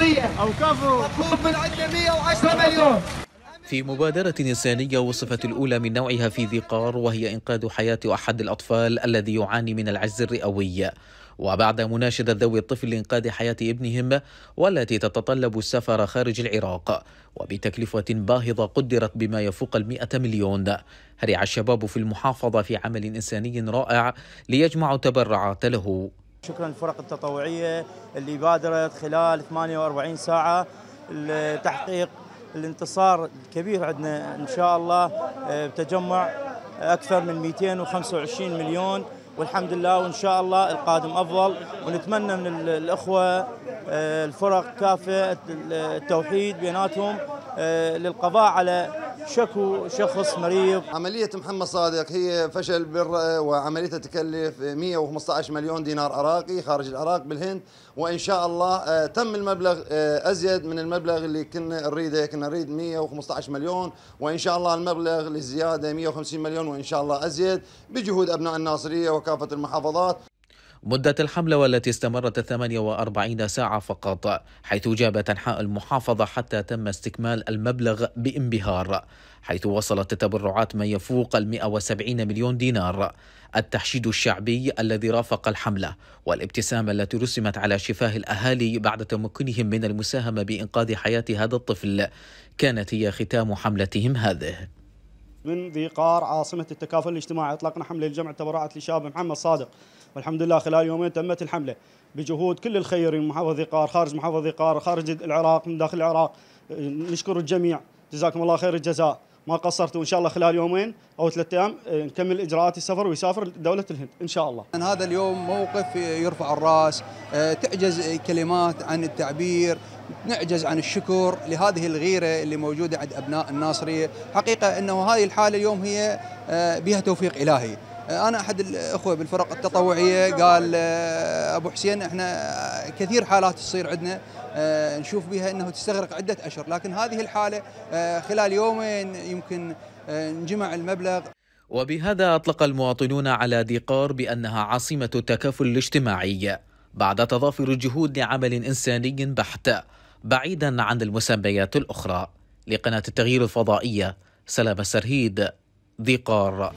مطلوب من عندنا 110 مليون في مبادرة إنسانية وصفت الأولى من نوعها في ذي قار وهي إنقاذ حياة أحد الأطفال الذي يعاني من العجز الرئوي وبعد مناشدة ذوي الطفل لإنقاذ حياة ابنهم والتي تتطلب السفر خارج العراق وبتكلفة باهظة قدرت بما يفوق المئة مليون هرع الشباب في المحافظة في عمل إنساني رائع ليجمعوا تبرعات له شكرا للفرق التطوعيه اللي بادرت خلال 48 ساعه لتحقيق الانتصار الكبير عندنا ان شاء الله آه، بتجمع اكثر من 225 مليون والحمد لله وان شاء الله القادم افضل ونتمنى من الاخوه آه، الفرق كافه التوحيد بيناتهم آه، للقضاء على شكو شخص مريض عملية محمد صادق هي فشل بر وعمليتها تكلف 115 مليون دينار عراقي خارج العراق بالهند وإن شاء الله آه، تم المبلغ آه، أزيد من المبلغ اللي كنا نريده كنا نريد 115 مليون وإن شاء الله المبلغ للزيادة 150 مليون وإن شاء الله أزيد بجهود أبناء الناصرية وكافة المحافظات مدة الحملة والتي استمرت 48 ساعة فقط حيث جابت أنحاء المحافظة حتى تم استكمال المبلغ بانبهار حيث وصلت التبرعات ما يفوق ال 170 مليون دينار التحشيد الشعبي الذي رافق الحملة والابتسامة التي رسمت على شفاه الأهالي بعد تمكنهم من المساهمة بإنقاذ حياة هذا الطفل كانت هي ختام حملتهم هذه من ذي قار عاصمة التكافل الاجتماعي أطلقنا حملة لجمع التبرعات لشاب محمد صادق والحمد لله خلال يومين تمت الحملة بجهود كل الخيرين محافظة ذي قار خارج محافظة ذي قار خارج العراق من داخل العراق نشكر الجميع جزاكم الله خير الجزاء ما قصرتوا ان شاء الله خلال يومين او ثلاث ايام آه، نكمل اجراءات السفر ويسافر دوله الهند ان شاء الله. هذا اليوم موقف يرفع الراس، آه، تعجز كلمات عن التعبير، نعجز عن الشكر لهذه الغيره اللي موجوده عند ابناء الناصريه، حقيقه انه هذه الحاله اليوم هي آه، بها توفيق الهي. انا احد الاخوه بالفرق التطوعيه قال آه، ابو حسين احنا كثير حالات تصير عندنا آه، نشوف بها انه تستغرق عده اشهر لكن هذه الحاله آه، خلال يومين يمكن نجمع المبلغ وبهذا اطلق المواطنون على ديقار بانها عاصمه التكافل الاجتماعي بعد تضافر الجهود لعمل انساني بحت بعيدا عن المسميات الاخرى لقناه التغيير الفضائيه سلام السرهيد ذي قار